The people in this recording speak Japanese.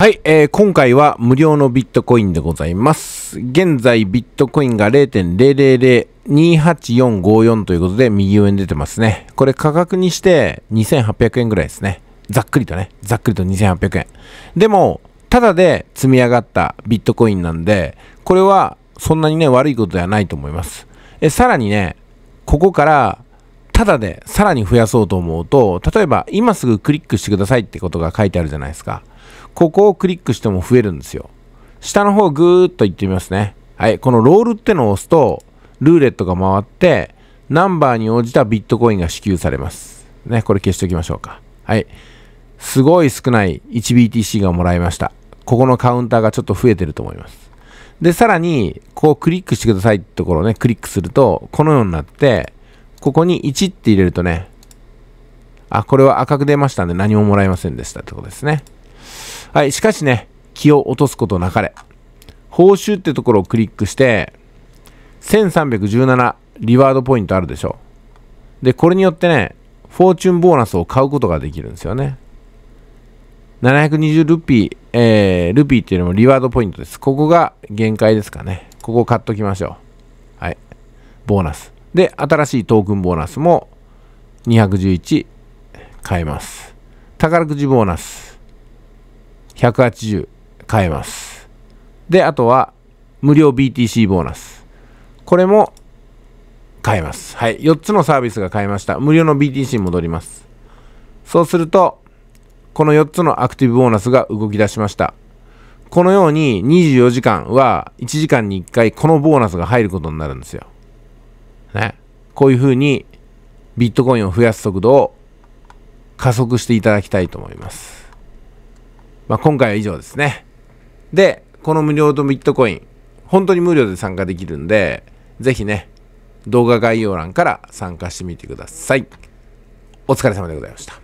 はい、えー、今回は無料のビットコインでございます。現在ビットコインが0.0002844ということで右上に出てますね。これ価格にして2800円ぐらいですね。ざっくりとね。ざっくりと2800円。でも、ただで積み上がったビットコインなんで、これはそんなにね、悪いことではないと思います。え、さらにね、ここからただでさらに増やそうと思うと、例えば今すぐクリックしてくださいってことが書いてあるじゃないですか。ここをクリックしても増えるんですよ。下の方ぐーっと行ってみますね。はい、このロールってのを押すと、ルーレットが回って、ナンバーに応じたビットコインが支給されます。ね、これ消しておきましょうか。はい。すごい少ない 1BTC がもらいました。ここのカウンターがちょっと増えてると思います。で、さらに、こうクリックしてくださいってところをね、クリックすると、このようになって、ここに1って入れるとね、あ、これは赤く出ましたんで何ももらえませんでしたってことですね。はい、しかしね、気を落とすことなかれ。報酬ってところをクリックして、1317リワードポイントあるでしょう。で、これによってね、フォーチュンボーナスを買うことができるんですよね。720ルピー、えー、ルピーっていうのもリワードポイントです。ここが限界ですかね。ここを買っときましょう。はい。ボーナス。で、新しいトークンボーナスも211買えます。宝くじボーナス180買えます。で、あとは無料 BTC ボーナス。これも買えます。はい。4つのサービスが買えました。無料の BTC に戻ります。そうすると、この4つのアクティブボーナスが動き出しました。このように24時間は1時間に1回このボーナスが入ることになるんですよ。ね、こういうふうにビットコインを増やす速度を加速していただきたいと思います。まあ、今回は以上ですね。で、この無料とビットコイン、本当に無料で参加できるんで、ぜひね、動画概要欄から参加してみてください。お疲れ様でございました。